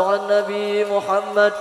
عن نبي محمد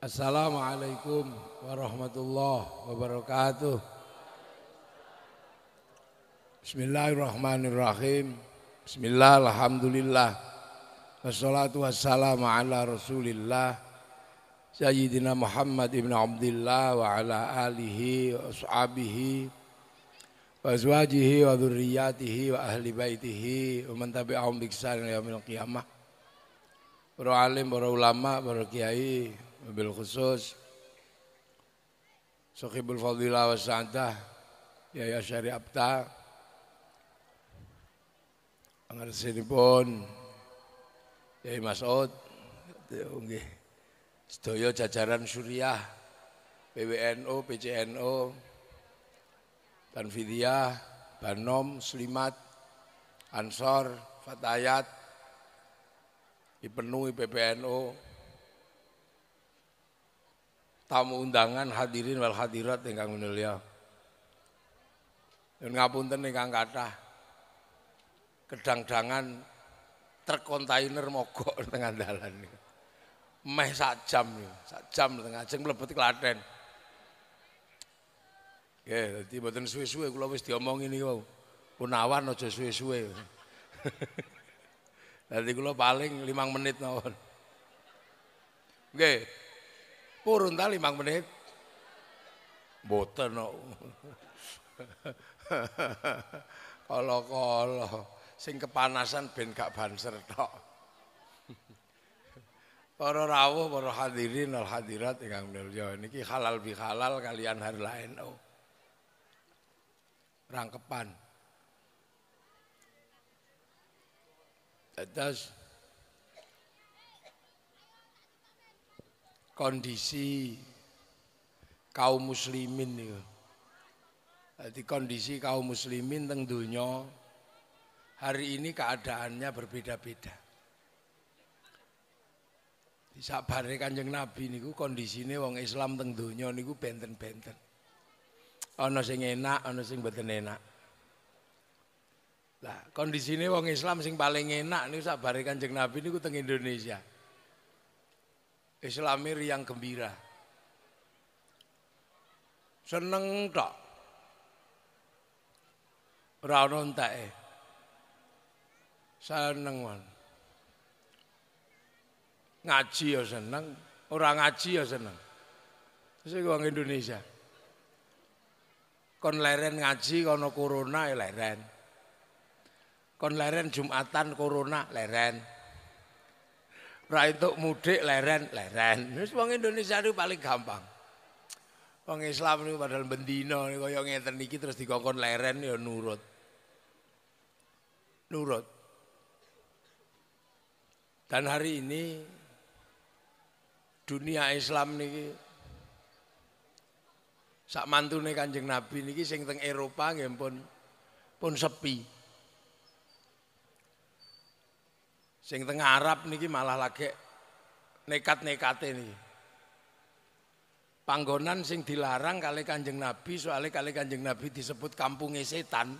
Assalamualaikum warahmatullahi wabarakatuh. Bismillahirrahmanirrahim. Bismillah, alhamdulillah. Wassalatu wassalamu ala rasulillah. Sayyidina Muhammad ibn Abdullah wa ala alihi wa ashabihi wa azwajihi wa dhurriyyatihi wa ahli baitihi wa man tabi'ahum bi ihsan ila yaumil qiyamah. Para alim, para ulama, para kiai, Mobil khusus Sohibul Fadilah wa Sa'adah Yaya Syari Abta Angarsinipun Yai Ot Sedoyo jajaran Suriah PWNO, PCNO Tanfidia, Banom, Slimat Ansor, Fatayat Ipenu, PPNO tamu undangan hadirin wal hadirat ingkang mulia. Ya. Nyuwun ngapunten ingkang kata Kedang-dangan terkontainer kontainer mogok tengah dalan. Meh sak jam, sak jam tengah jeng mlebet Klaten. Oke, dadi mboten suwe-suwe kula wis diomongi nih wau. Punawan aja suwe-suwe. Dadi kula paling 5 menit mawon. Nggih. Purun ta 5 menit. Mboten kok. Kala-kala sing kepanasan ben gak banser tok. Para rawuh, para hadirin al hadirat ingkang mulya niki halal bihalal kalian harla NU. Oh. Rangkepan. Terus kondisi kaum muslimin ya. Jadi kondisi kaum muslimin teng dunia, hari ini keadaannya berbeda-beda. Di sabare Kanjeng Nabi niku kondisine wong Islam teng dunia niku benten-benten. Ana sing enak, ana sing mboten enak. Lah, kondisine wong Islam sing paling enak niku sabare Kanjeng Nabi niku teng Indonesia. Islamir yang gembira. Seneng tok. Ora ono enteke. Seneng wan, Ngaji ya seneng, ora ngaji ya seneng. Wis wong Indonesia. Kon leren ngaji kono corona ya leren. Kon leren Jumatan corona leren ra entuk mudik leren leren. Wis wong Indonesia itu paling gampang. Wong Islam niku padahal bendino, kaya ngeten iki terus dikongkon leren ya nurut. Nurut. Dan hari ini dunia Islam niki sak mantune Kanjeng Nabi niki sing teng Eropa nggih pun pun sepi. Sing tengah Arab niki malah lagi nekat nekat ini. Panggonan sing dilarang kali Kanjeng Nabi soalnya kali Kanjeng Nabi disebut kampung setan.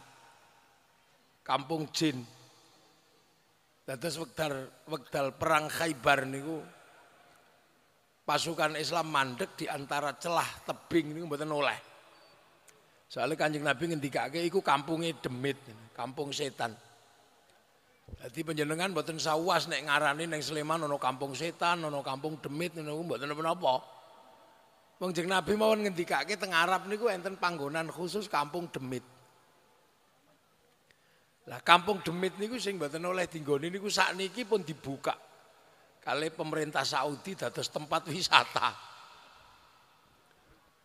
Kampung jin. Dados wekdal wekdal perang Khaibar niku pasukan Islam mandek di antara celah tebing ini, mboten oleh. Soalnya Kanjeng Nabi ngendikake iku kampungnya demit, kampung setan. Jadi penjenengan mboten sawas naik ngarani neng Sleman nono kampung setan, nono kampung demit nono mboten apa apa jeneng Nabi mawon ngendikake teng Arab niku enten panggonan khusus kampung demit. Lah kampung demit niku sing mboten oleh tinggoni niku niki pun dibuka. Kali pemerintah Saudi dados tempat wisata.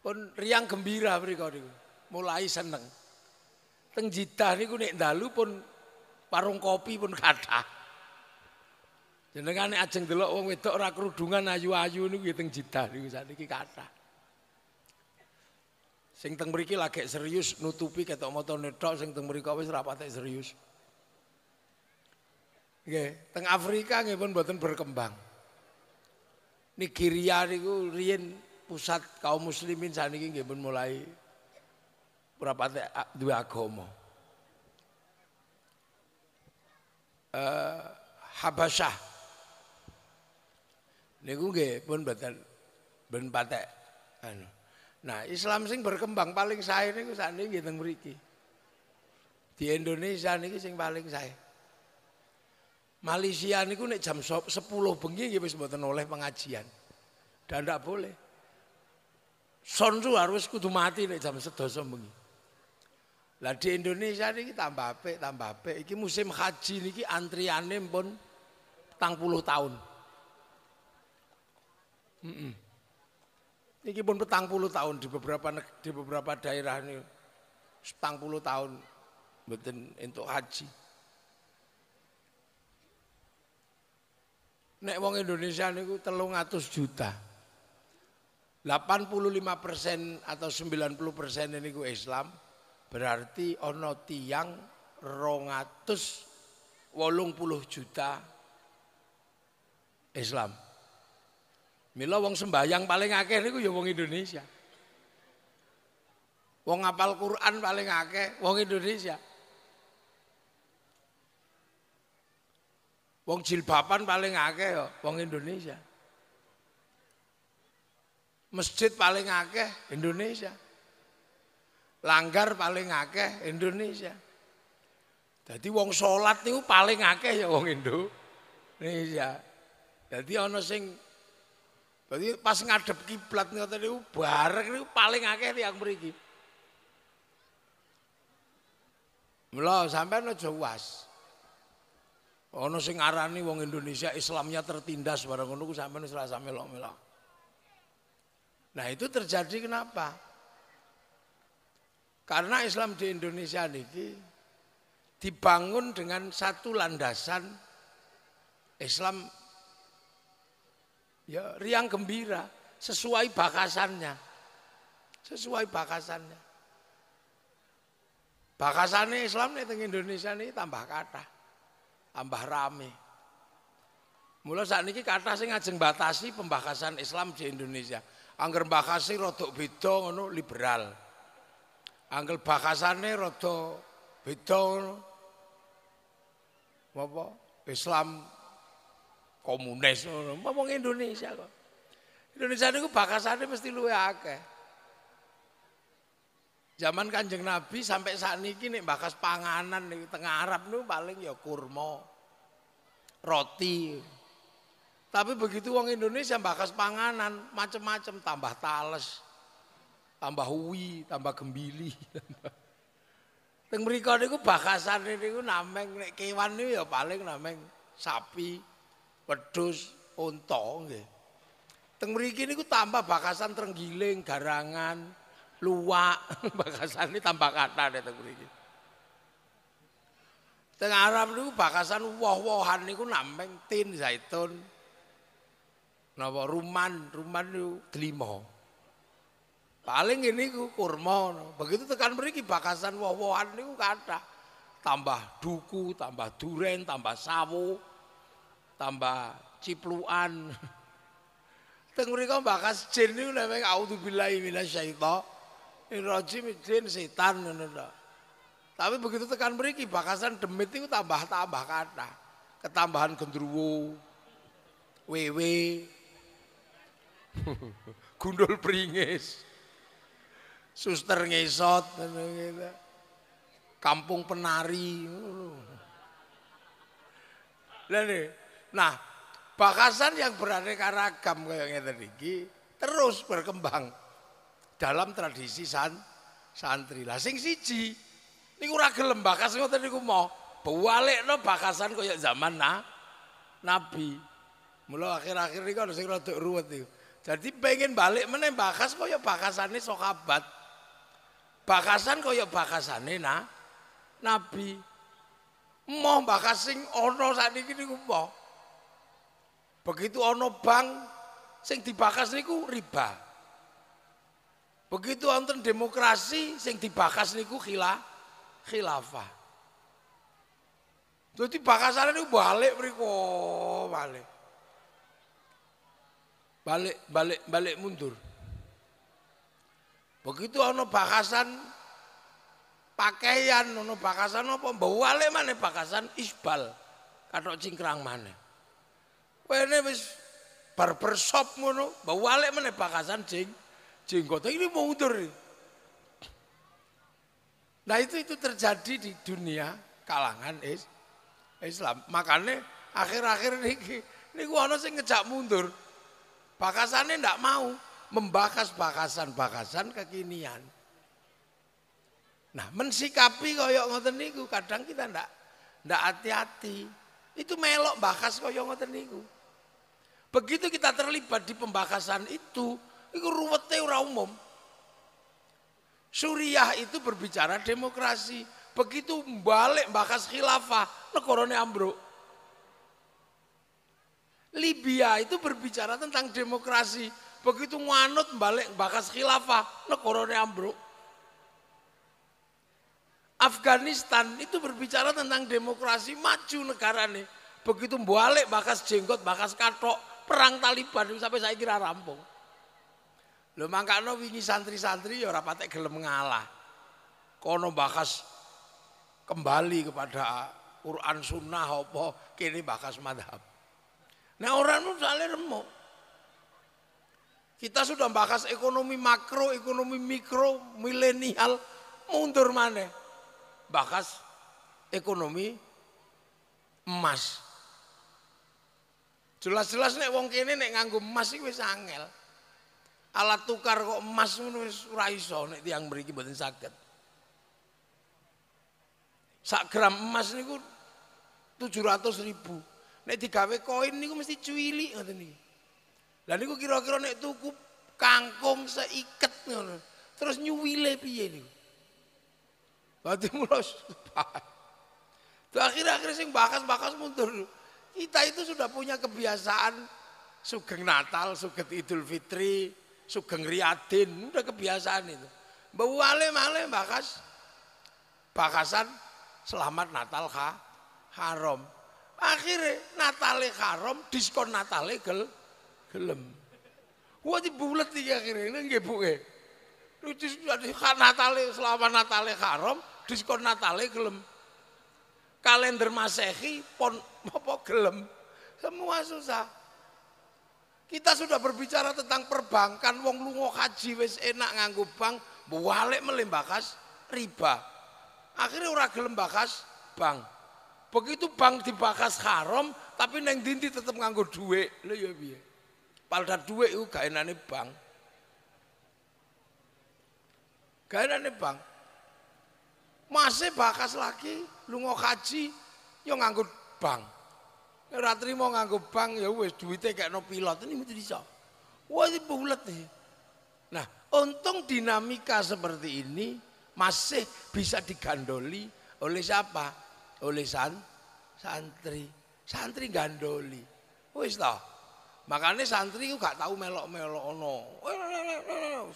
Pun riang gembira mereka niku. Mulai seneng. Tengjita nih niku nek dalu pun Parung kopi pun kathah. Jenengane ajeng delok wong wedok ora kerudungan ayu-ayu niku ya teng jidah niku sakniki kathah. Sing teng mriki lagi serius nutupi ketok motor netral, sing teng mriko wis ora serius. Nggih, teng Afrika nggih pun mboten berkembang. Nigeria niku riyen pusat kaum muslimin saniki nggih pun mulai ora dua ah, duwe agama. eh, Habasyah. Niku nggih pun boten ben patek. Anu. Nah, Islam sing berkembang paling saya niku sakniki nggih teng mriki. Di Indonesia niki sing paling saya. Malaysia niku nek jam 10 bengi nggih wis mboten oleh pengajian. Dan ndak boleh. Sonju harus kudu mati nek jam 12 bengi. Lah di Indonesia ini tambah pe, tambah pe. Iki musim haji niki antriannya pun tang puluh tahun. Mm -mm. pun petang puluh tahun di beberapa di beberapa daerah ini petang puluh tahun betul untuk haji. Nek wong Indonesia niku telung atus juta. 85 persen atau 90 persen ini Islam, Berarti rongatus wolung puluh juta Islam. Mila wong sembahyang paling akeh niku ya wong Indonesia. Wong ngapal Quran paling akeh wong Indonesia. Wong jilbaban paling akeh ya wong Indonesia. Masjid paling akeh Indonesia. Langgar paling akeh Indonesia. Jadi wong sholat niku paling akeh ya wong Indonesia. Jadi ana sing Jadi pas ngadep kiblat ngoten niku bareng niku paling akeh tiyang mriki. Mula sampean aja was. Ana sing ngarani wong Indonesia Islamnya tertindas bareng ngono ku sampean wis rasa melok-melok. Nah, itu terjadi kenapa? Karena Islam di Indonesia niki dibangun dengan satu landasan Islam ya riang gembira sesuai bakasannya. Sesuai bakasannya. Bakasannya Islam nih teng Indonesia nih tambah kata, tambah rame. Mulai saat ini kata sing ngajeng batasi pembahasan Islam di Indonesia. Angger bakasi rotok bidong, liberal. Angkel bahasane rada beda apa Islam komunis ngomong Indonesia kok Indonesia niku bahasane mesti luwe akeh Zaman Kanjeng Nabi sampai saat ini gini bahas panganan nih tengah Arab nu paling ya kurma roti tapi begitu uang Indonesia bahas panganan macem-macem tambah tales tambah hui, tambah gembili. Teng mriko niku bakasane niku nameng nek kewan niku ya paling nameng sapi, wedhus, unta nggih. Teng mriki niku tambah bahasan trenggiling, garangan, luwak, bakasane tambah kathah teng mriki. Teng Arab niku wah woh-wohan niku nameng tin zaitun. Napa ruman, ruman niku delima. Paling ini ku kurma. Begitu tekan beri bakasan wawahan wohan niku Tambah duku, tambah duren, tambah sawo, tambah cipluan. Teng mriko bakas jin niku namanya auzubillahi ini rojim jin setan ngono Tapi begitu tekan beri bakasan demit itu tambah-tambah kata. Ketambahan gendruwo. Wewe. Gundul beringis suster ngesot gitu, gitu. kampung penari nah bakasan yang beraneka ragam kayak tadi terus berkembang dalam tradisi san santri lah sing siji niku ora gelem bakas ngoten niku mau no bakasan kaya zaman nah nabi Mulai akhir-akhir niku ana sing rada ruwet niku jadi pengen balik meneh bakas kaya bakasane sahabat bakasan kaya bakasane nah nabi mau bakas ono saat ini niku mau begitu ono bang sing dibakas niku riba begitu wonten demokrasi sing dibakas niku khila khilafah Jadi bakasan niku balik mriku oh, balik balik balik balik mundur Begitu ono bakasan pakaian ono bakasan apa mbawale maneh bakasan isbal katok cingkrang mana. Wene wis barber shop ngono, mbawale maneh bakasan jeng jenggot ini mau Nah itu itu terjadi di dunia kalangan is, Islam. Makanya akhir-akhir ini, ini gua sih sing ngejak mundur. Bakasannya ndak mau membahas bahasan-bahasan kekinian. Nah, mensikapi koyok ngoten niku kadang kita ndak ndak hati-hati. Itu melok bahas koyok ngoten niku. Begitu kita terlibat di pembahasan itu, itu ruwete ora umum. Suriah itu berbicara demokrasi. Begitu balik bahas khilafah, negarane ambruk. Libya itu berbicara tentang demokrasi. Begitu nganut balik bakas khilafah, nekorone ambruk. Afghanistan itu berbicara tentang demokrasi maju negara nih. Begitu balik bakas jenggot, bakas katok, perang Taliban sampai saya kira rampung. Lho mangkano wingi santri-santri ya ora patek gelem ngalah. Kono bakas kembali kepada Quran sunnah apa kini bakas madhab. Nah orang itu sale remuk. Kita sudah bahas ekonomi makro, ekonomi mikro, milenial, mundur mana? Bahas ekonomi emas. Jelas-jelas nek wong kene nek nganggo emas iki wis angel. Alat tukar kok emas ngono wis ora iso nek tiyang mriki mboten saged. Sak gram emas niku 700 ribu. Nek digawe koin niku mesti cuili nih. Lah niku kira-kira nek tuku kangkung seiket ngono. Terus nyuwile piye niku? Dadi mulo Tuh akhir-akhir sing bakas-bakas mundur. Kita itu sudah punya kebiasaan sugeng Natal, sugeng Idul Fitri, sugeng Riyadin, udah kebiasaan itu. Mbau ale-ale bakas bakasan selamat Natal ha, haram. Akhirnya Natale haram, diskon Natale gel helm. Wah di bulat di akhir ini nggak e. Lucu kan Natal selama Natal haram, diskon Natal helm. Kalender Masehi pon apa helm. Semua susah. Kita sudah berbicara tentang perbankan, wong lungo haji wis enak nganggo bank, buwalek melembakas riba. Akhirnya ora gelem bakas bank. Begitu bank dibakas haram, tapi neng dinti tetap nganggo duit. Lho ya piye? Palda duit itu gak enane bank. Gak enane bank. Masih bakas lagi lunga kaji yo nganggo bank. ratri mau nganggur bank ya wes duitnya kayak nopi pilot ini mesti bisa. Wah ini bulat nih. Nah, untung dinamika seperti ini masih bisa digandoli oleh siapa? Oleh san, santri. Santri gandoli. Wis toh. Makanya santri itu gak tahu melok-melok ono.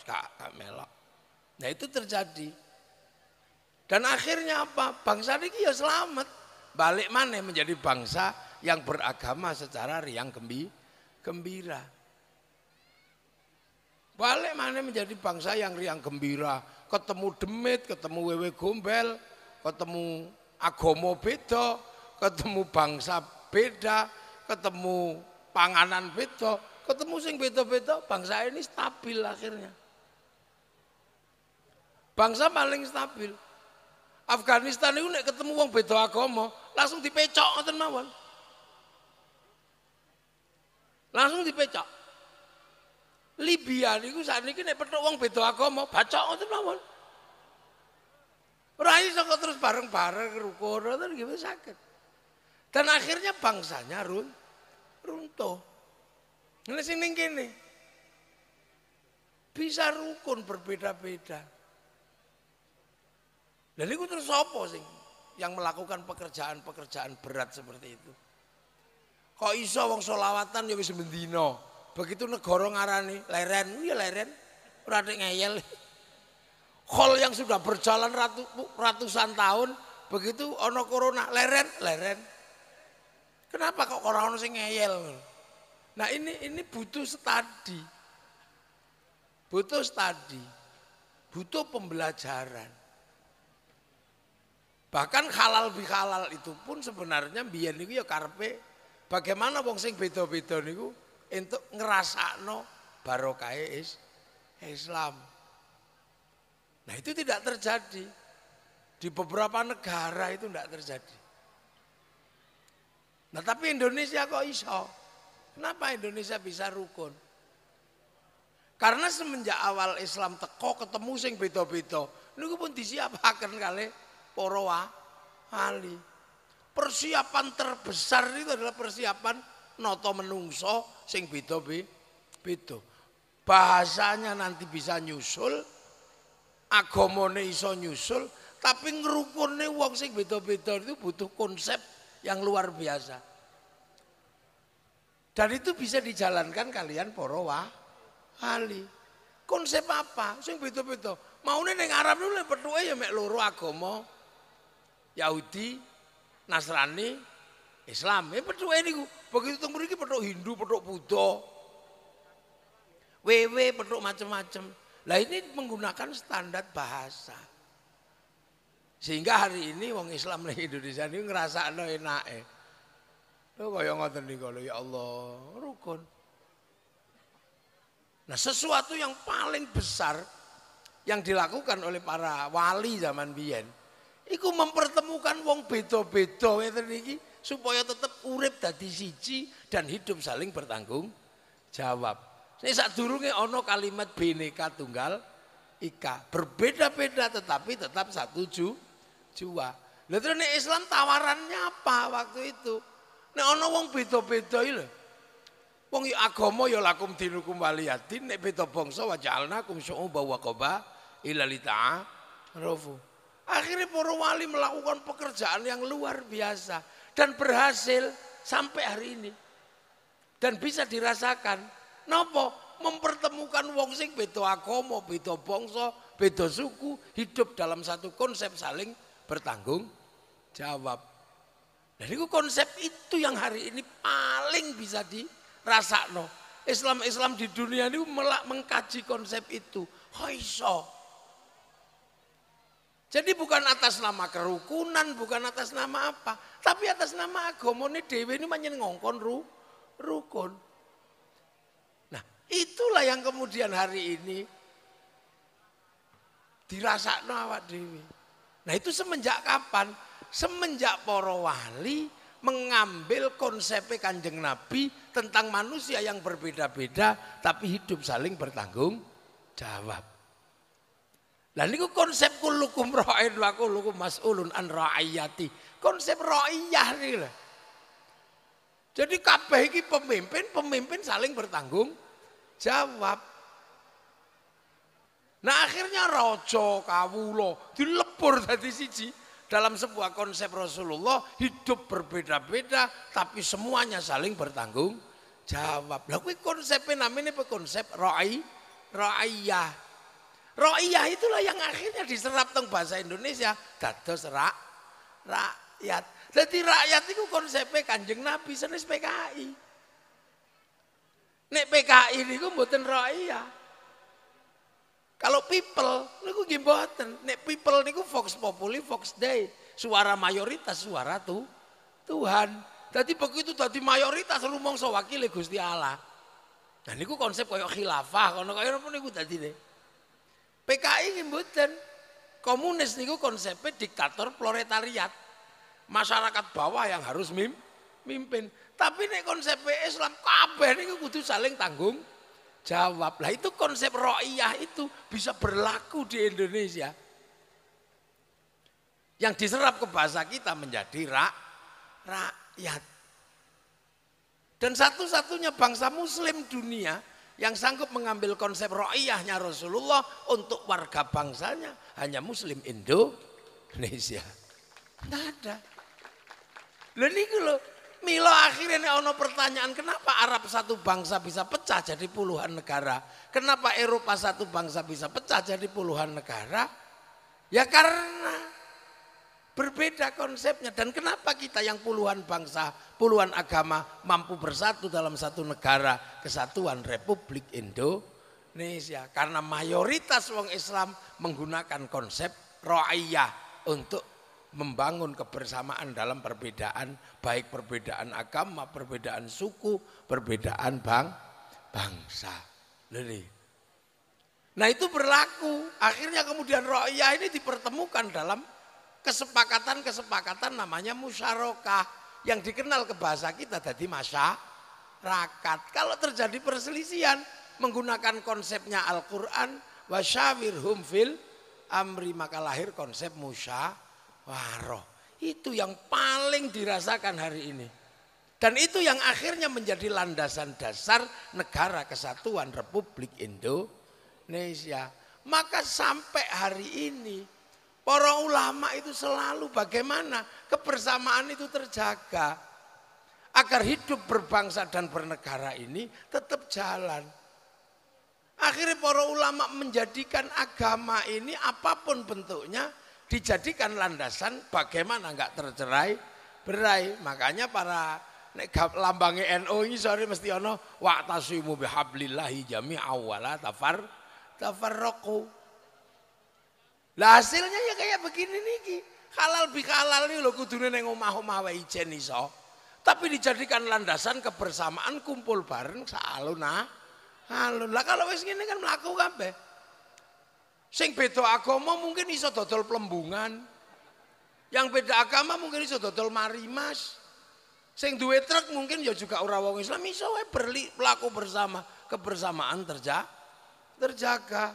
Gak, gak melok. Nah itu terjadi. Dan akhirnya apa? Bangsa ini ya selamat. Balik mana menjadi bangsa yang beragama secara riang gembira. Balik mana menjadi bangsa yang riang gembira. Ketemu demit, ketemu wewe gombel, ketemu agomo beda, ketemu bangsa beda, ketemu panganan beda, ketemu sing beda-beda, bangsa ini stabil akhirnya. Bangsa paling stabil. Afghanistan itu nek ketemu wong beda agama, langsung dipecok ngoten mawon. Langsung dipecok. Libya niku sakniki nek petuk wong beda agama, bacok ngoten mawon. Ora iso terus bareng-bareng rukun ngoten gimana sakit. Dan akhirnya bangsanya runtuh runtuh. Ini sing gini. bisa rukun berbeda-beda. Dan itu terus apa sih yang melakukan pekerjaan-pekerjaan berat seperti itu? Kok iso wong solawatan ya bisa mendino. Begitu negara ngarani leren, ya leren. Ora ngeyel. Kol yang sudah berjalan ratu, ratusan tahun begitu ono corona leren, leren. Kenapa kok orang orang sing ngeyel? Nah ini ini butuh studi, butuh studi, butuh pembelajaran. Bahkan halal bihalal itu pun sebenarnya biar niku ya karpe bagaimana wong sing beda-beda niku untuk ngerasa no barokah is Islam. Nah itu tidak terjadi. Di beberapa negara itu tidak terjadi. Nah tapi Indonesia kok iso? Kenapa Indonesia bisa rukun? Karena semenjak awal Islam teko ketemu sing beda-beda. Niku pun disiapaken kali para wali. Persiapan terbesar itu adalah persiapan noto menungso sing beda-beda. Bahasanya nanti bisa nyusul, agamane iso nyusul, tapi ngrukune wong sing beda-beda itu butuh konsep yang luar biasa. Dan itu bisa dijalankan kalian poro wali. Konsep apa? Sing beda-beda. Maune ning Arab lho petuke ya mek loro agama. Yahudi, Nasrani, Islam. Ya petuke niku. Begitu teng mriki petuk Hindu, petuk Buddha. Wewe petuk macam-macam. Lah ini menggunakan standar bahasa. Sehingga hari ini wong Islam di Indonesia no enak eh lo kayak ngotot nih kalau ya Allah, rukun. Nah, sesuatu yang paling besar yang dilakukan oleh para wali zaman Bian itu mempertemukan wong beda-beda ya iki supaya tetap urip dadi siji dan hidup saling bertanggung jawab. Saya sadurunge ono kalimat bineka tunggal ika. Berbeda-beda tetapi tetap satu ju jua. lalu terus nek Islam tawarannya apa waktu itu? Nek ana wong beda-beda iki lho. Wong yo agama yo lakum dinukum waliyadin nek beda bangsa wajalna kum syu'uba wa qaba ila rofu. Akhirnya para wali melakukan pekerjaan yang luar biasa dan berhasil sampai hari ini. Dan bisa dirasakan. Nopo mempertemukan wong sing beda agama, beda bangsa, beda suku, hidup dalam satu konsep saling bertanggung jawab. Jadi nah, konsep itu yang hari ini paling bisa dirasakno. Islam-Islam di dunia ini melak mengkaji konsep itu. Hoiso. Jadi bukan atas nama kerukunan, bukan atas nama apa. Tapi atas nama agama ini Dewi ini manjen ngongkon ru, rukun. Nah itulah yang kemudian hari ini dirasakno awak dewi. Nah itu semenjak kapan? Semenjak poro wali mengambil konsep kanjeng Nabi tentang manusia yang berbeda-beda tapi hidup saling bertanggung jawab. nah ini konsep kulukum ra'in wa kulukum mas'ulun an ra'ayati. Konsep ra'iyah lah Jadi kabeh ini pemimpin, pemimpin saling bertanggung jawab. Nah akhirnya rojo, kawulo dilebur dari siji. Dalam sebuah konsep Rasulullah hidup berbeda-beda tapi semuanya saling bertanggung jawab. Lalu konsepnya namanya apa konsep ro'i, ro'iyah. Ro'iyah itulah yang akhirnya diserap tentang bahasa Indonesia dados ra rakyat. Jadi rakyat itu konsepnya kanjeng Nabi senis PKI. Nek PKI gue buatin ro'iyah. Kalau people niku nggih mboten. Nek people niku vox populi vox dei. Suara mayoritas suara tuh Tuhan. Tadi begitu tadi mayoritas rumangsa wakile Gusti Allah. Dan niku konsep koyo khilafah kono kaya napa niku deh. PKI nggih mboten. Komunis niku konsepnya diktator proletariat. Masyarakat bawah yang harus mim, mimpin. Tapi nih konsep Islam kabeh niku kudu saling tanggung jawab. Lah itu konsep ro'iyah itu bisa berlaku di Indonesia. Yang diserap ke bahasa kita menjadi rak, rakyat. Dan satu-satunya bangsa muslim dunia yang sanggup mengambil konsep ro'iyahnya Rasulullah untuk warga bangsanya hanya muslim Indo Indonesia. Tidak ada. Lalu ini loh, Milo akhirnya ono pertanyaan kenapa Arab satu bangsa bisa pecah jadi puluhan negara? Kenapa Eropa satu bangsa bisa pecah jadi puluhan negara? Ya karena berbeda konsepnya dan kenapa kita yang puluhan bangsa, puluhan agama mampu bersatu dalam satu negara kesatuan Republik Indonesia? Karena mayoritas wong Islam menggunakan konsep ro'iyah untuk membangun kebersamaan dalam perbedaan, baik perbedaan agama, perbedaan suku, perbedaan bang, bangsa. Lili. nah itu berlaku. Akhirnya kemudian roya ini dipertemukan dalam kesepakatan-kesepakatan namanya musyarakah yang dikenal ke bahasa kita tadi masyarakat. Kalau terjadi perselisihan menggunakan konsepnya Al-Qur'an wasyawirhum fil amri maka lahir konsep musyarakah waroh. Itu yang paling dirasakan hari ini. Dan itu yang akhirnya menjadi landasan dasar negara kesatuan Republik Indonesia. Maka sampai hari ini para ulama itu selalu bagaimana kebersamaan itu terjaga. Agar hidup berbangsa dan bernegara ini tetap jalan. Akhirnya para ulama menjadikan agama ini apapun bentuknya dijadikan landasan bagaimana nggak tercerai berai. Makanya para lambangnya lambange NO ini sorry, mesti ono waqtasimu bihablillahi jami awala tafar roku. Lah hasilnya ya kayak begini nih, Halal bi halal nih lo kudune neng omah-omah wae ijen iso. Tapi dijadikan landasan kebersamaan kumpul bareng saaluna nah. Alun lah kalau wes gini kan melakukan be Sing beda agama mungkin iso dodol pelembungan. Yang beda agama mungkin iso dodol marimas. Sing duwe truk mungkin ya juga ora wong Islam iso wae berli pelaku bersama, kebersamaan terja terjaga.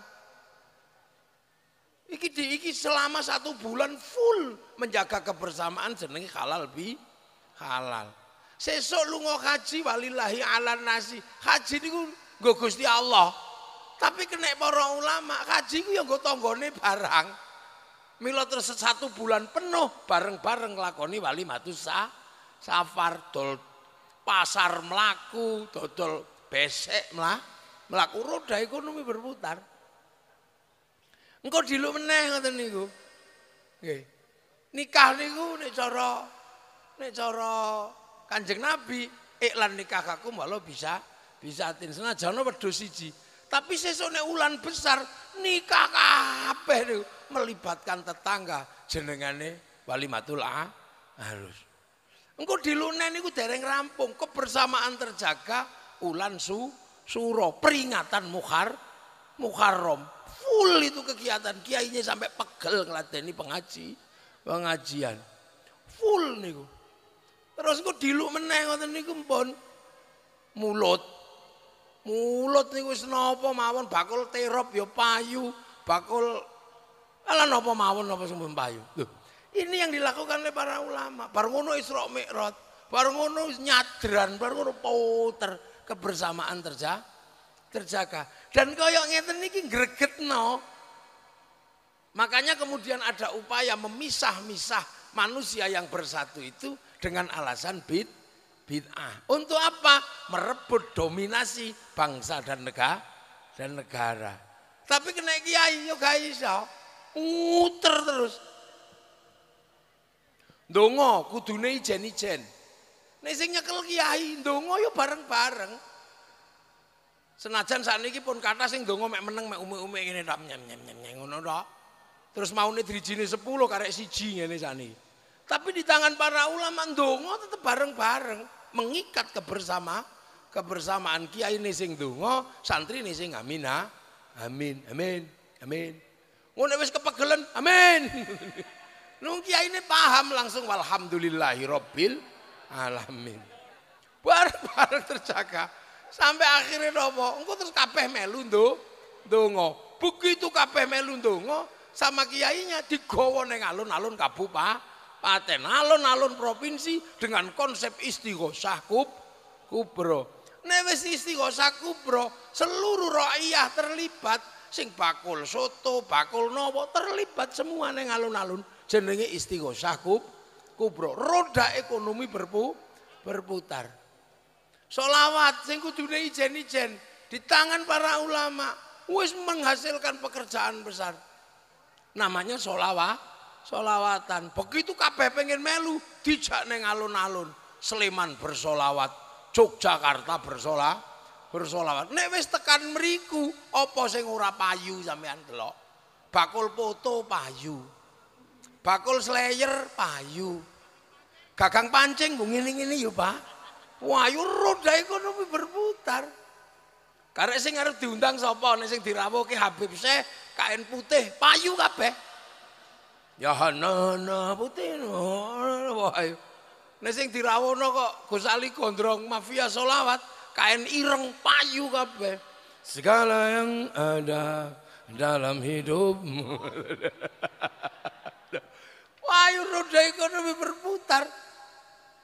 Iki di iki selama satu bulan full menjaga kebersamaan jenenge halal bi halal. Sesuk lunga haji walillahi ala nasi. Haji niku nggo Gusti Allah. tapi kena para ulama kaji ku ya nggo tanggane barang mila terus satu bulan penuh bareng-bareng lakoni wali matu safar dol pasar melaku dodol besek melah melaku roda ekonomi berputar engko dilu meneh ngoten niku nggih nikah niku nek cara nek cara Kanjeng Nabi iklan nikah aku malah bisa bisa tin senajan wedhus siji Tapi sesone ulan besar nikah kabeh melibatkan tetangga jenengane walimatul a harus. Engko dilunen niku dereng rampung, kebersamaan terjaga ulan su suro peringatan mukhar Muharram. Full itu kegiatan kiainya sampai pegel ngeladeni pengaji, pengajian. Full niku. Terus gue diluk meneh nih niku mpun mulut Mulut niku wis napa mawon bakul terop ya payu, bakul ala napa mawon napa sing payu. Duh. ini yang dilakukan oleh para ulama. Bar ngono Isra Mi'raj, bar ngono nyadran, bar ngono puter kebersamaan terja terjaga. Dan koyok ngeten niki gregetno. Makanya kemudian ada upaya memisah-misah manusia yang bersatu itu dengan alasan bid bid'ah. Untuk apa? Merebut dominasi bangsa dan negara dan negara. Tapi kena kiai yo gak iso. muter terus. Dongo kudune ijen-ijen. Nek sing nyekel kiai dongo yo bareng-bareng. Senajan ini pun kata sing dongo mek meneng mek umi umi ini tam nyam nyam nyam ngono tok. Terus dari drijine 10 karek siji ngene sakniki. Tapi di tangan para ulama dongo tetap bareng-bareng, mengikat kebersama kebersamaan kiai ini sing dongo, santri ini sing amin Amin, amin, amin. Ngono wis kepegelen, amin. Nung kiai ini paham langsung robbil alamin. Bareng-bareng terjaga sampai akhirnya nopo, engko terus kabeh melu dongo. Begitu kabeh melu dongo sama kiainya digowo neng alun-alun kabupaten paten alun-alun provinsi dengan konsep istighosah kub kubro. Nek istighosah kubro, seluruh rakyat terlibat sing bakul soto, bakul nopo terlibat semua neng alun-alun jenenge istighosah kub kubro. Roda ekonomi berpu berputar. Solawat sing kudune ijen-ijen di tangan para ulama wis menghasilkan pekerjaan besar. Namanya solawat solawatan. Begitu kabeh pengen melu, dijak neng alun-alun. Sleman bersolawat, Yogyakarta bersola, bersolawat. Nek wis tekan meriku, apa sing ora payu sampean delok? Bakul foto payu. Bakul slayer payu. Gagang pancing ngene-ngene yo, ya, Pak. Wah, ya roda ekonomi berputar. Karena sing arep diundang sapa nek sing dirawuhke Habib Syekh, kain putih, payu kabeh. Ya hana putih wahai. Nek sing dirawono kok Gus Ali gondrong mafia solawat, kain ireng payu kabeh. Segala yang ada dalam hidupmu. Wahyu roda ekonomi berputar.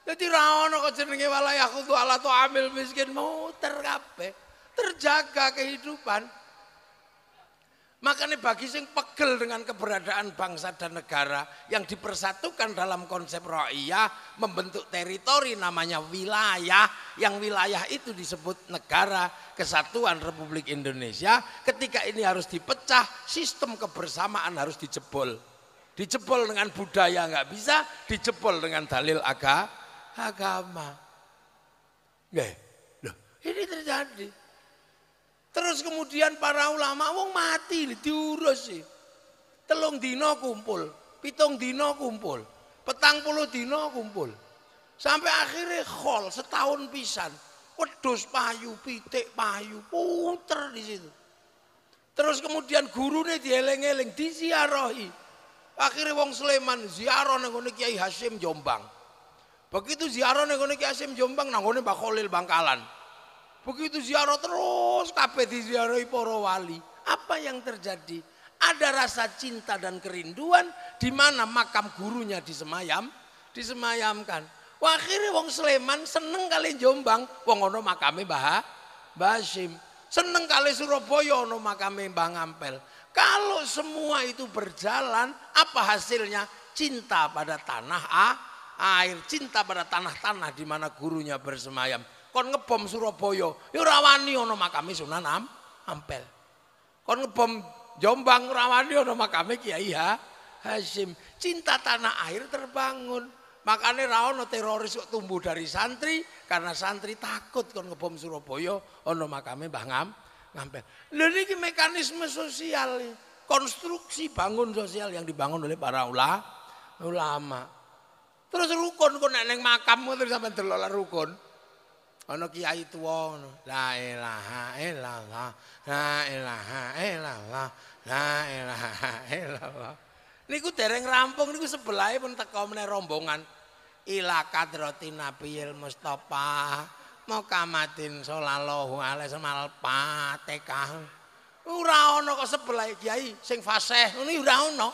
Jadi rawon kok jenenge walayakhudu ala ambil miskin muter kabeh. Terjaga kehidupan. Makanya bagi sing pegel dengan keberadaan bangsa dan negara yang dipersatukan dalam konsep ro'iyah membentuk teritori namanya wilayah yang wilayah itu disebut negara kesatuan Republik Indonesia ketika ini harus dipecah sistem kebersamaan harus dijebol dijebol dengan budaya nggak bisa dijebol dengan dalil aga, agama Nggak, ini terjadi Terus kemudian para ulama wong mati diurus sih. Telung dino kumpul, pitung dino kumpul, petang puluh dino kumpul. Sampai akhirnya khol setahun pisan. Wedus payu, pitik payu, puter di situ. Terus kemudian gurune dieleng-eleng, diziarahi. Akhirnya wong Sleman ziarah nang Kiai Hasyim Jombang. Begitu ziarah nang Kiai Hasyim Jombang nang Mbak Khalil Bangkalan. Begitu ziarah terus kabeh diziarahi para wali. Apa yang terjadi? Ada rasa cinta dan kerinduan di mana makam gurunya disemayam, disemayamkan. Wah, akhirnya wong Sleman seneng kali Jombang, wong ono makame Mbah Basim. Seneng kali Surabaya ono makame Mbah Ngampel. Kalau semua itu berjalan, apa hasilnya? Cinta pada tanah ah, air, cinta pada tanah-tanah di mana gurunya bersemayam kon ngebom Surabaya, ya rawani wani ana makame Sunan Am, Ampel. Kon ngebom Jombang rawani wani ana makame Kiai ha, Hasim. Cinta tanah air terbangun. Makanya rawono teroris kok tumbuh dari santri karena santri takut kon ngebom Surabaya ono makame Mbah Ngam Ngampel. Lha mekanisme sosial konstruksi bangun sosial yang dibangun oleh para ulama. Terus rukun kok nek makammu makam terus sampean delok rukun. ana kiai tuwa ngono la ilaha illallah la ilaha illallah la ilaha illallah niku dereng rampung niku sebelahe pun teko meneh rombongan ila kadrati nabiyil mustofa mukamadin sallallahu alaihi wasallam fatika ora ana kok sebelahe kiai sing fasih ngono ora ana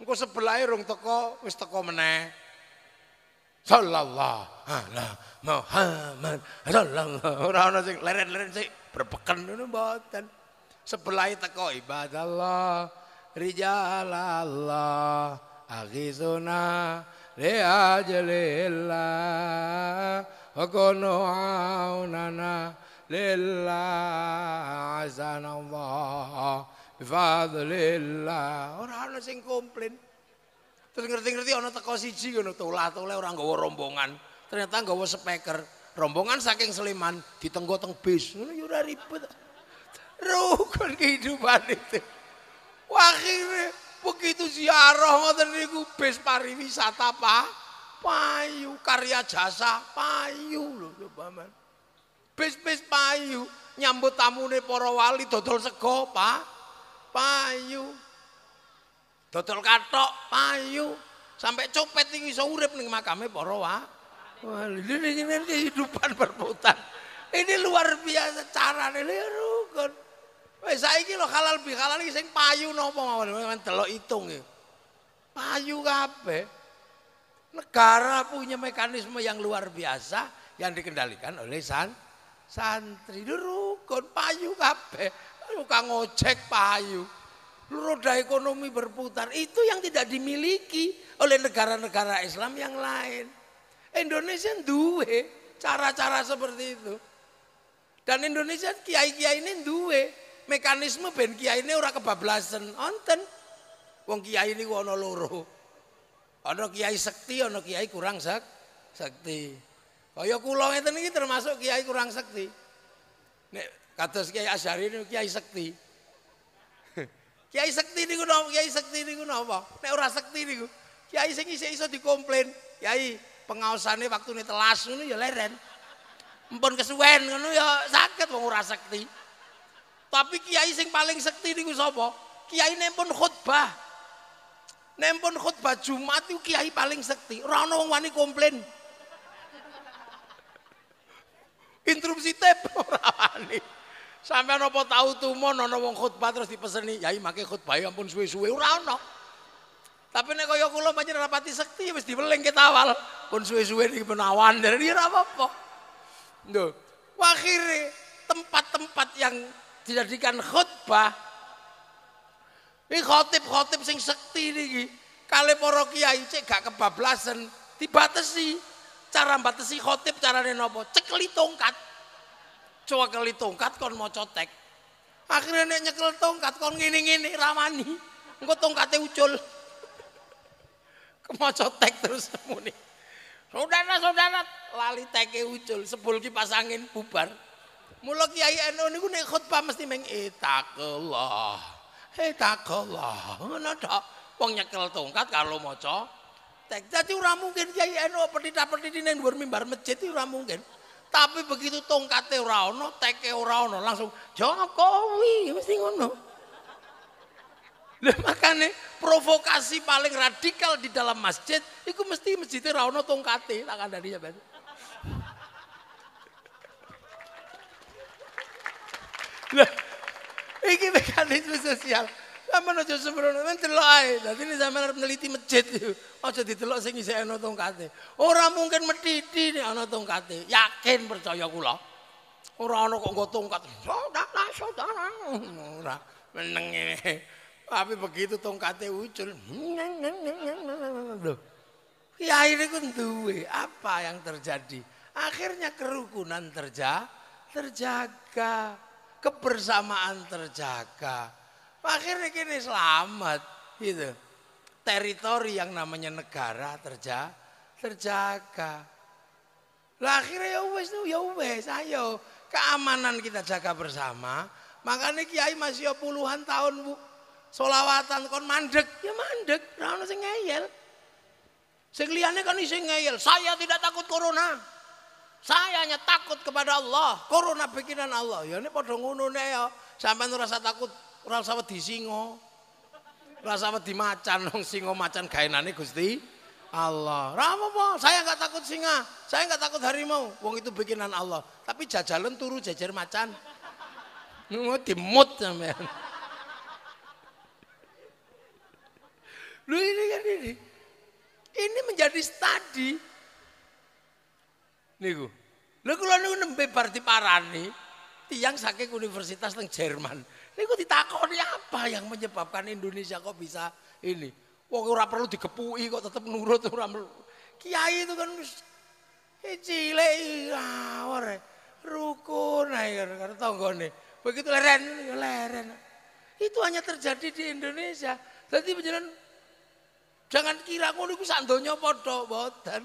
engko sebelahe rung teko wis teko meneh sallallahu ala Muhammad sallallahu ora ana sing leren-leren sik berpeken ngono mboten. Sebelah e teko ibadallah rijalallah aghizuna liajlillah wa kunu aunana lillah azanallah bifadlillah orang-orang sing komplain Terus ngerti-ngerti ana teko siji ngono tolah-toleh ora nggawa rombongan. Ternyata nggawa speaker. Rombongan saking Sleman ditenggo teng bis. Ngono ya ora ribet. Rukun kehidupan itu. Akhirnya begitu ziarah ngoten niku bis pariwisata Pak payu karya jasa payu lho ya paman. Bis-bis payu nyambut tamune para wali dodol sego Pak payu. Dodol katok payu sampai copet ini bisa urip nih makamnya para wa. Wah, ini, ini kehidupan berputar. Ini luar biasa cara carane ya rukun. Wis ini loh halal bi halal iki sing payu nopo mawon delok itung ya. Payu kabeh. Negara punya mekanisme yang luar biasa yang dikendalikan oleh san santri rukun payu kabeh. Tukang ojek payu roda ekonomi berputar itu yang tidak dimiliki oleh negara-negara Islam yang lain. Indonesia duwe cara-cara seperti itu. Dan Indonesia kiai-kiai ini duwe mekanisme ben kiai ini orang kebablasan. Onten. Wong kiai ini wono loro. Ono kiai sekti, ono kiai kurang sak sekti. Kaya kula ngeten iki termasuk kiai kurang sekti. Nek kados kiai Asyari ini kiai sekti. Kiai sekti niku napa? Kiai sekti niku napa? Nek ora sekti niku, kiai sing isih iso dikomplain, kiai pengaosane waktune telas ngono ya leren. Empun kesuwen ngono ya sakit wong ora sekti. Tapi kiai sing paling sekti niku sapa? Kiai nempun khutbah. Nempun khutbah Jumat itu kiai paling sekti. Ora ana wong wani komplain. Interupsi tep ora wani. Sampai nopo tahu tuh mau ana wong khutbah terus dipeseni, ya iya make khutbah ya ampun suwe-suwe." Ora nopo. Tapi nek kaya kula pancen rapati sekti mesti ya beleng kita awal. Pun suwe-suwe di penawan dari ora apa-apa. Lho, tempat-tempat yang dijadikan khutbah ini khotib-khotib sing sekti nih, kali poro kiai cek gak kebablasan dibatasi cara batasi khotib cara nopo, cekli tongkat coba kali tongkat kon mau cotek akhirnya nek nyekel tongkat kon ngini ngini ramani engko tongkatnya ucul kemau cotek terus muni saudara saudara lali teke ucul sebul kipas angin bubar mulo kiai eno niku nek khutbah mesti meng itakallah eh, itakallah eh, ngono tok wong nyekel tongkat kalau maca tek dadi ora mungkin kiai eno pedita-pedita ning dhuwur mimbar masjid ora mungkin Tapi begitu tongkatnya orang-orang, teke orang-orang, langsung Jokowi mesti ngono. Lah makanya provokasi paling radikal di dalam masjid itu mesti masjidnya orang-orang tongkatnya, tak dia sampean. Lah ini mekanisme sosial. Sampeyan aja sembrono, men delok ae. Dadi nek sampeyan arep neliti masjid, aja didelok sing isih ana tongkate. Ora mungkin metiti nek ana tongkate. Yakin percaya kula. Ora ana kok nggo tongkat. Saudara, saudara. Ora meneng e. Tapi begitu tongkate ucul. Loh. Kiai niku duwe apa yang terjadi? Akhirnya kerukunan terja terjaga, kebersamaan terjaga. Akhirnya kini selamat gitu. Teritori yang namanya negara terja terjaga. Lah akhirnya ya wes tuh ya wes ayo keamanan kita jaga bersama. Makanya kiai masih ya puluhan tahun bu solawatan kon mandek ya mandek rano sing ngeyel sing kan iseng ngeyel saya tidak takut corona saya hanya takut kepada Allah corona bikinan Allah ya ini padha ngono ya sampai ngerasa takut Ora usah wedi singa. Ora usah wedi macan, wong singa macan gaenane Gusti Allah. Ora apa saya nggak takut singa, saya nggak takut harimau. Wong itu bikinan Allah. Tapi jajalan turu jajar macan. mau Dimut sampean. Lu ini kan ini. Ini menjadi studi. Niku. Lu lu niku nembe bar Parani, tiang sakit universitas teng Jerman. Ini kok ditakoni apa yang menyebabkan Indonesia kok bisa ini. Wah ora perlu dikepui kok tetap nurut. Ora Kiai itu kan cilik ngawur iya, rukun ae karo tanggane. Begitu leren, ya leren. Itu hanya terjadi di Indonesia. Jadi penjenengan jangan kira ngono iku sak donya padha mboten.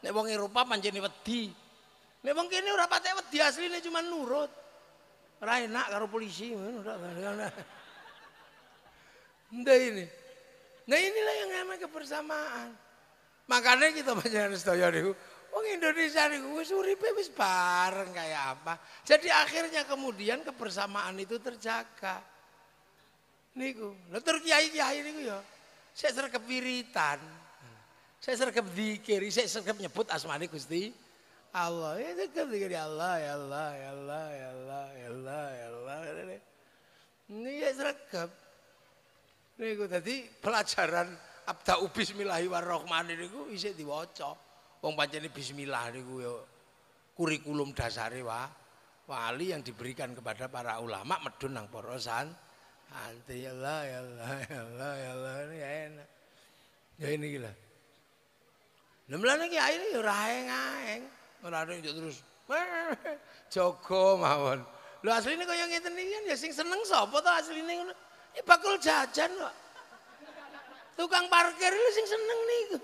Nek wong Eropa pancen wedi. Nek wong kene ora patek wedi asline cuma nurut rai nak karo polisi ngono Ndak ini. Nah inilah yang namanya kebersamaan. Makanya kita panjenengan sedaya niku wong Indonesia niku wis uripe wis bareng kayak apa. Jadi akhirnya kemudian kebersamaan itu terjaga. Niku, lo terkiai kiai niku ya saya serkep wiritan. Saya serkep dikiri, saya serkep nyebut asmani Gusti Allah ya dekat dikit ya Allah ya Allah ya Allah ya Allah ya Allah ya Allah ini ya serakap ini gue tadi pelajaran abda warohman ini gue bisa diwocok. wong pancene bismillah niku ya kurikulum dasare wa wali yang diberikan kepada para ulama medun nang para santri ya Allah ya Allah ya Allah ya Allah ini ya enak ya ini gila Lemlane ki ae ya ora aeng-aeng. Ora ning terus jaga mawon. Lho asline kaya ngeten iki kan ya sing seneng sapa to asline ngono. Iki bakul jajan kok. Tukang parkir lho sing seneng niku.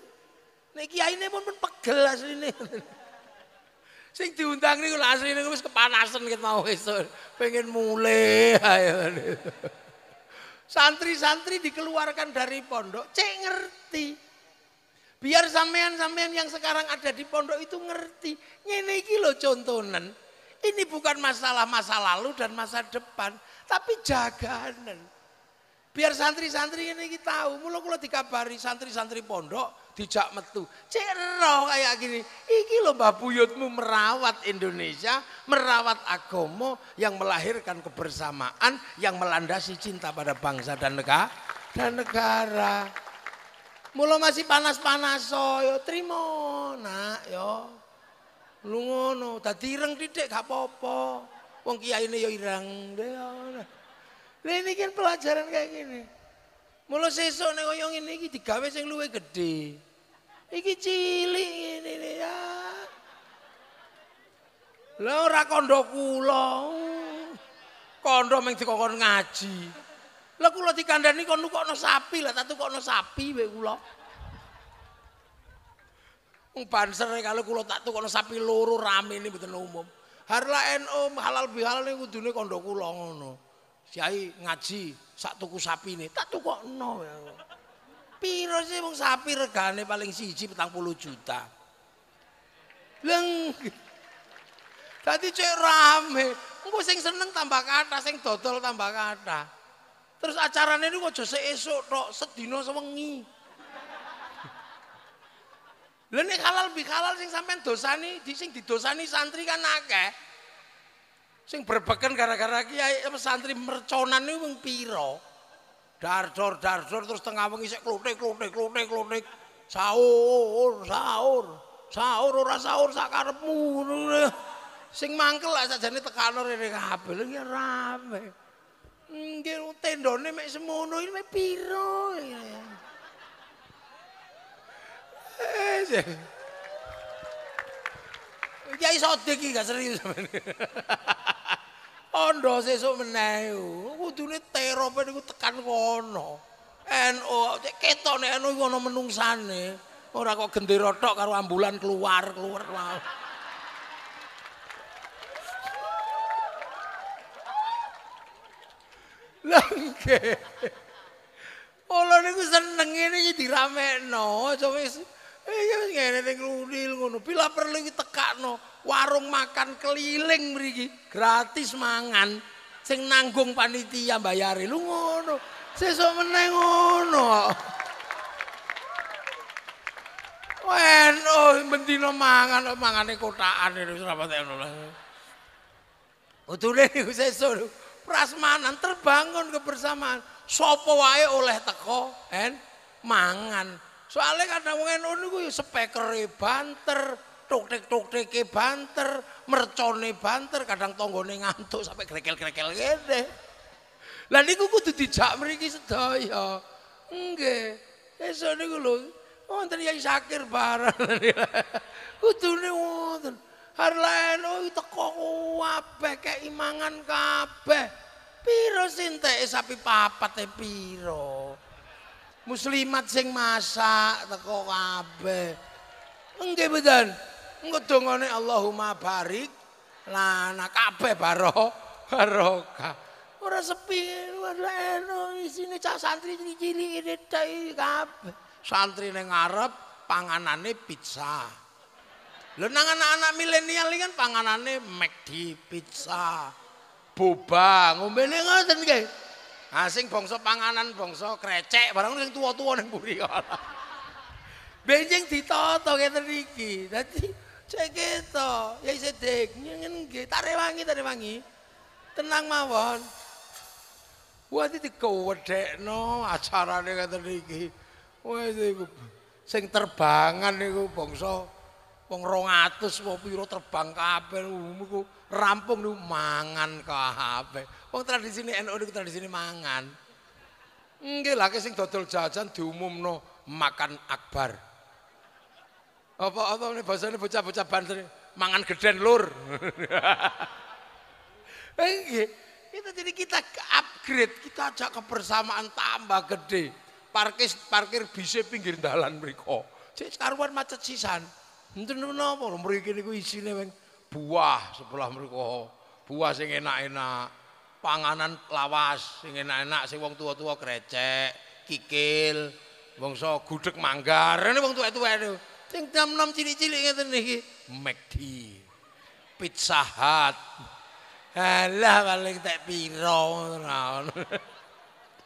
Nek kiyaine pun pun pegel asline. Sing diundang niku lho asline wis kepanasan ket mau esuk. Pengen mulai. ayo. Santri-santri dikeluarkan dari pondok, cek ngerti. Biar sampean-sampean yang sekarang ada di pondok itu ngerti. Ini iki lho contohnen. Ini bukan masalah masa lalu dan masa depan, tapi jaganan. Biar santri-santri ini kita tahu, mulu kalau dikabari santri-santri pondok dijak metu. Ceroh kayak gini, iki loh Mbah Buyutmu merawat Indonesia, merawat agomo yang melahirkan kebersamaan, yang melandasi cinta pada bangsa dan negara. Dan negara. Mula masih panas-panas yo trimo nak yo. Lu ngono, dadi ireng titik gak apa-apa. Wong kiyaine yo ireng Lha iki pelajaran kayak gini. Mula sesuk nek koyo ngene iki digawe sing luwe gedhe. Iki cilik ngene iki ya. Lha ora kandha kula. Hmm. Kandha mung dikon ngaji. Lah kula dikandani kon nukokno sapi lah, tak tukokno sapi we kula. Wong panser kalau kula tak tukokno sapi loro rame ini mboten umum. Harla NU halal bihalal ini kudune kondok kula ngono. Kyai ngaji sak tuku sapi ini, tak tukokno we. Piro sih wong sapi regane paling siji petang juta. Leng. Tadi cek rame. Engko sing seneng tambah kata, sing dodol tambah kata. Terus acarane niku aja sesuk tok, sedina sewengi. Lha nek halal bi halal sing sampean dosani, di sing didosani santri kan akeh. Sing berbeken gara-gara kiai -gara santri merconan niku wong pira? Dardor dardor terus tengah wengi sik klutik klutik klutik klutik. Sahur sahur. Sahur ora sahur sak karepmu. Sing mangkel lah sajane tekan rene kabeh iki rame. Nggih, tendone mek semono iki mek pira? Eh. Ya iso dik iki gak serius sampean. Ondo sesuk meneh kudune terope niku tekan kono. NU ketone NU ono menungsane. Ora kok gendera tok karo ambulan keluar-keluar wae. Keluar. Langke, nggih. Kula niku seneng ngene iki diramekno, aja wis ya wis ngene ning lunil ngono. Bila perlu kita iki no, warung makan keliling mriki, gratis mangan. Sing nanggung panitia bayari lu ngono. Sesuk meneh ngono. Wen, oh bendino mangan, mangane kotakan itu serabatan utuh deh niku sesuk. prasmanan terbangun kebersamaan sopo wae oleh teko en mangan soalnya karena kadang on gue speaker e banter tuktek tuktek banter mercone banter kadang tonggone ngantuk sampai krekel krekel gede lah ini gue kudu dijak meriki sedaya enggak esok ini gue lo Oh, ternyata bareng. Kudu nih, Harlan oi teko kabeh kek imangan kabeh. Piro sintek sapi papate piro? Muslimat sing masak teko kabeh. Engge bedan. Engko dongane Allahumma barik lana kabeh barok barokah. Ora sepi Harlan oi sine cah santri cilik-cilik kabeh. Santri ning ngarep panganane pizza. Lho anak-anak milenial ini kan panganannya McD, pizza, boba, ngombene ngoten nggih. Ah asing bangsa panganan bangsa krecek barang sing tua tua ning mburi kala. Benjing ditata ngeten iki. jadi cek itu, ya sedek nyengen nggih, tarik wangi. Tenang mawon. Wah iki digowedhekno acarane ngeten iki. wah iku sing terbangan niku bangsa wong 200 wong terbang terbang HP, umumku rampung niku mangan ke kabeh. Wong ini NU niku sini mangan. Nggih lah sing dodol jajan diumumno makan akbar. Apa apa ini bahasane bocah-bocah banter mangan geden lur. Eh, nggih. kita jadi kita upgrade, kita ajak kebersamaan tambah gede. Parkir parkir bisa pinggir jalan mereka. Jadi karuan macet sisan. Enten menapa mriki niku isine weng buah sebelah mriku. Buah sing enak-enak, panganan lawas sing enak-enak sing wong tuwa-tuwa krecek, kikil, bangsa gudeg manggar, ini wong tuwa-tuwa niku. Sing nam-nam cilik-cilik ngeten iki, McD. Pizza Hut. Alah paling tak piro ngono.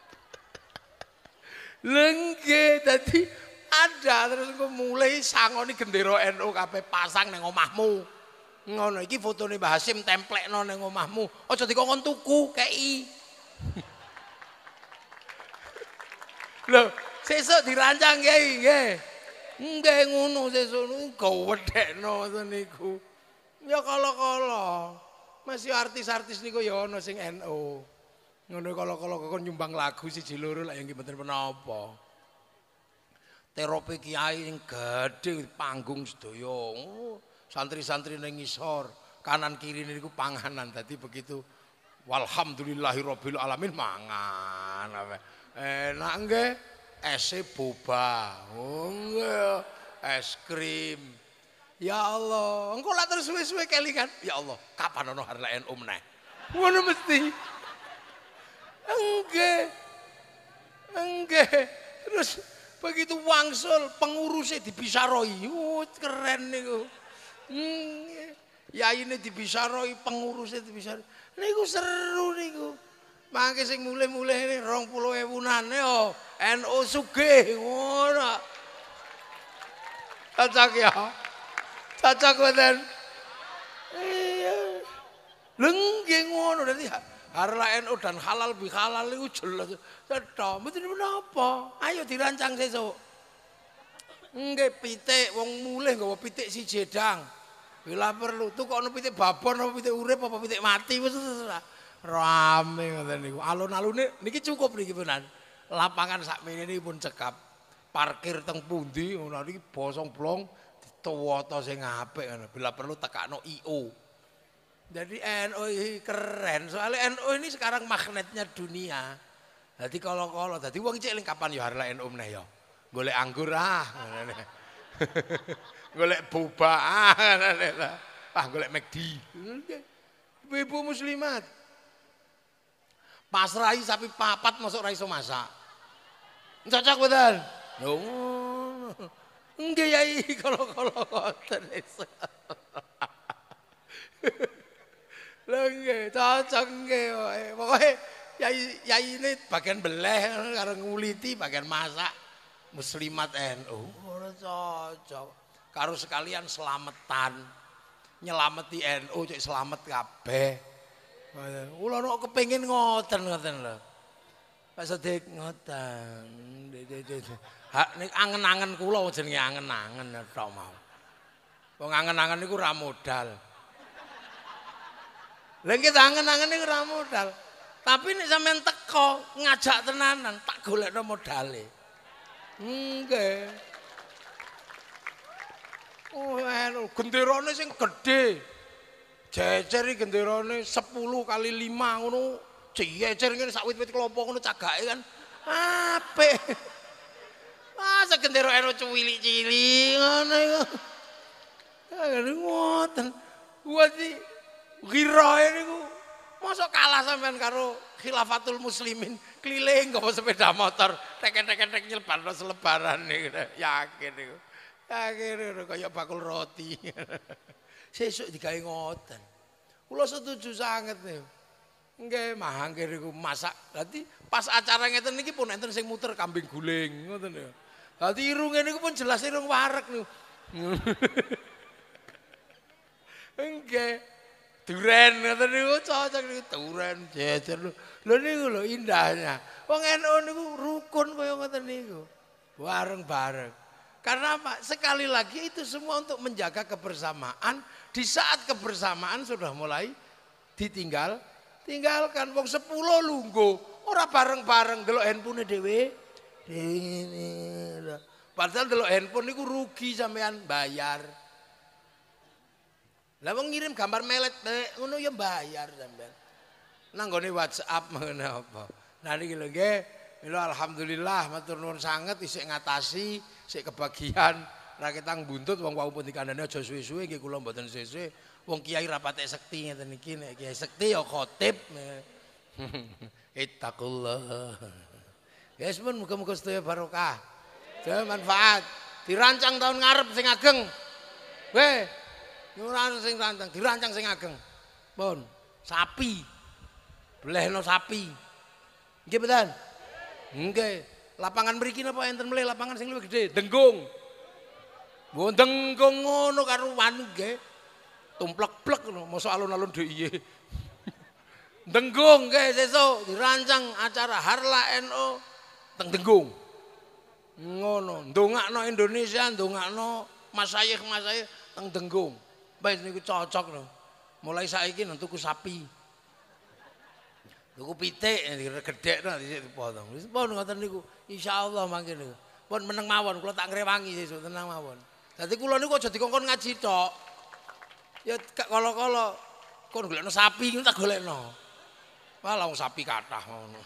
Lengke tadi ada terus engko mulai sangoni gendera NU kabeh pasang ning omahmu. Ngono iki fotone Mbah Hasim templekno ning omahmu. Aja dikon tuku kei. Loh, sesuk dirancang kei nggih. Nggih ngono sesuk engko wedekno niku. Ya kala-kala masih artis-artis niku ya ana sing NU. Ngono kala-kala kok nyumbang lagu siji loro lah yang penting penapa. teropi kiai yang gede panggung sedoyo oh, Santri-santri nengisor kanan kiri niku panganan. tadi begitu walhamdulillahirabbil alamin mangan. Enak nggih. es boba. Oh Es krim. Ya Allah, engkau lah terus suwe-suwe kelingan. Ya Allah, kapan ono hari NU umne mana mesti. Enggak. Enggak. Terus Begitu wangsul pengurusnya dibisaroi. Uh, keren nih Hmm, ya ini dibisaroi, pengurusnya dibisaroi. Niku seru gue. Mangke sing mulai-mulai ini rong Pulau ewunan yo. No suge ngono. Cocok ya. Cocok badan Iya. Lenggeng ngono dadi harla NU dan halal bihalal itu jelas mesti mboten menapa. Ayo dirancang sesuk. Enggak pitik wong mulih mau pitik si jedang. Bila ya perlu tuh kok nopo pitik babon nopo pitik urep, apa pitik mati wis rame ngoten niku. alun ini, niki cukup niki benar. Lapangan sak ini pun cekap. Parkir teng pundi ngono niki bosong blong dituwata sing apik ngono. Bila perlu tekakno IO. Jadi NU keren. Soalnya NU ini sekarang magnetnya dunia. Jadi kalau-kalau, tadi uang cilik kapan ya arek NU meneh ya. Golek anggur ah. Golek boba ah. Ah golek McD. Ibu muslimat. Rai sapi papat masuk Rai Somasa, Cocok betul. Ya Nggih kalau-kalau-kalau ngoten enggak cocok ya, pokoknya ya ini bagian beleh karena nguliti bagian masak muslimat NU eh, ora oh, cocok karo sekalian selamatan nyelameti NU cek selamat kabeh ulo nek kepingin ngoten ngoten lah. Pak Sedik ngoten hak nek angen-angen kulo jenenge angen-angen ya, tok mau wong angen-angen niku ora modal Lengket angen-angen niku ora modal tapi nek sampean teko ngajak tenanan tak golekno modale. Nggih. Oh, anu genderane sing gedhe. Jejer iki genderane 10 kali 5 ngono. Jejer ngene sak wit-wit kelompok ngono cagake kan. Apik. Masa gendera eno anu cilik-cilik ngono iku. Ngoten. Kuwi ghirae niku Masa kalah sampean karo khilafatul muslimin keliling kok sepeda motor teken-teken nyelebar no selebaran nih yakin niku. Yakin kaya bakul roti. Sesuk digawe ngoten. Kula setuju sangat nih. Nggih, mahang iku masak. Dadi pas acara ngeten niki pun enten sing muter kambing guling ngoten ya. Dadi irung ngene pun jelas irung warek niku. Nggih duren ngoten niku oh, cocok niku duren jejer lho. Lho niku lho indahnya. Wong NU niku rukun kaya ngoten niku. Bareng-bareng. Karena apa? Sekali lagi itu semua untuk menjaga kebersamaan. Di saat kebersamaan sudah mulai ditinggal, tinggalkan wong sepuluh lungguh, ora bareng-bareng delok handphone dhewe. Padahal delok handphone niku rugi sampean bayar. Lah wong ngirim gambar melet eh, ngono ya bayar sampean. gone WhatsApp ngene apa. Nah niki lho nggih, mila alhamdulillah matur nuwun sanget isih ngatasi, isih kebagian. ra ketang buntut wong wau pun dikandani aja suwe-suwe nggih kula mboten suwe-suwe. Wong kiai rapatek sekti ngeten niki nek kiai sekti ya khotib. Ittaqullah. Guys, ya yes, muga-muga sedaya barokah. Sedaya manfaat. Dirancang tahun ngarep sing ageng. Weh, Ora sing rancang, dirancang sing ageng. Pun, sapi. Belehno sapi. Nggih, Mboten? Nggih. Lapangan mriki napa enten mleh lapangan sing luwih gedhe, Denggung. Mbo denggung ngono karo wani nggih. Tumplek-plek ngono, mosok alun-alun dhek iye. Denggung nggih sesuk dirancang acara Harla NU teng Denggung. Ngono, ndongakno Indonesia, ndongakno masayih-masayih teng Denggung. Wis niku cocok lho. Mulai saiki nang tuku sapi. Tuku pitik gedhek to dhisik dipotong. Wis pun ngoten niku. Insyaallah mangke lho. Pun meneng mawon kula tak ngrewangi sesuk tenang mawon. Dadi kula niku aja dikongkon ngaji tok. Ya kala-kala kon golekno sapi niku tak golekno. Wah sapi kathah ngono.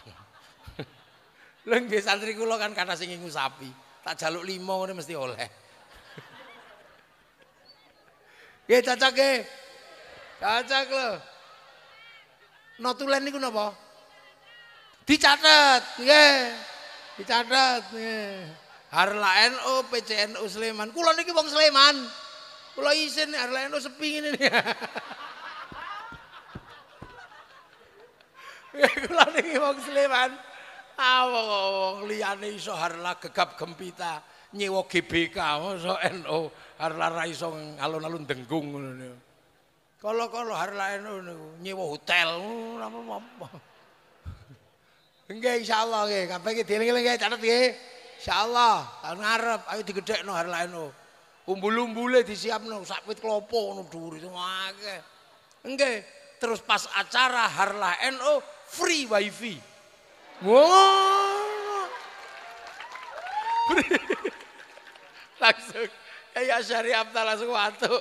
Lha nggih santri kula kan kathah sing ngingu sapi. Tak jaluk 5 ngene mesti oleh. Nggih cacake, nggih. loh. lho. Notulen niku napa? Dicatet, nggih. Dicatet, nggih. Harla NU PCNU Sleman. Kula niki wong Sleman. Kula isin Harla NO sepi ngene. Nggih kula niki wong Sleman. Awong wong liyane iso Harla gegap gempita nyewa GBK masa NU. NO. harlara iso alun-alun denggung ngono kalau Kala-kala harlara nyewa hotel apa-apa. Hmm, nggih insyaallah nggih, kabeh iki dieling-eling nggih catet nggih. Insyaallah tahun ngarep ayo digedhekno harla niku. Umbul-umbule disiapno sak wit klopo ngono dhuwur itu akeh. enggak, terus pas acara harlah NO free wifi. Wow. Langsung Eh, ya Syari Abdal langsung watu.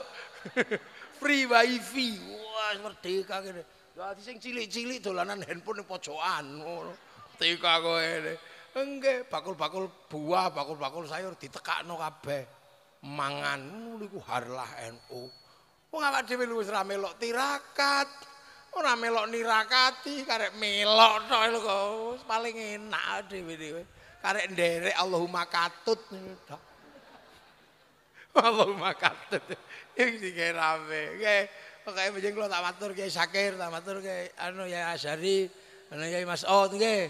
Free wifi. Wah, merdeka kene. Dadi sing cilik-cilik dolanan handphone ning pojokan ngono. Tika kowe. Nggih, bakul-bakul buah, bakul-bakul sayur ditekakno kabeh. Mangan niku harlah NU. Wong awak dhewe luwes ra melok tirakat. Ora melok nirakati karek melok tok kok paling enak dhewe-dhewe. Karek nderek Allahumma katut. Tak. Allahumma katut. Yang sing rame. Kayak pokoke menjing kula tak matur Kiai Sakir, tak matur Kiai anu ya Asari, anu ya Mas Ot nggih.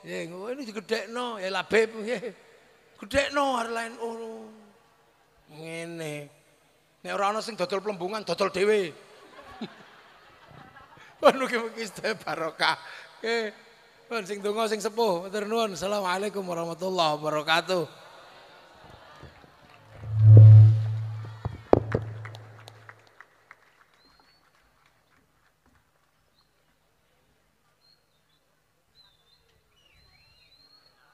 Ya, nggih, ini digedhekno ya Labib nggih. Gedhekno arep lain ulu, oh, Ngene. Nek ora ana sing dodol plembungan dodol dhewe. Anu ki mesti barokah. Nggih. Pun kan sing donga sing sepuh, matur nuwun. Assalamualaikum warahmatullahi wabarakatuh.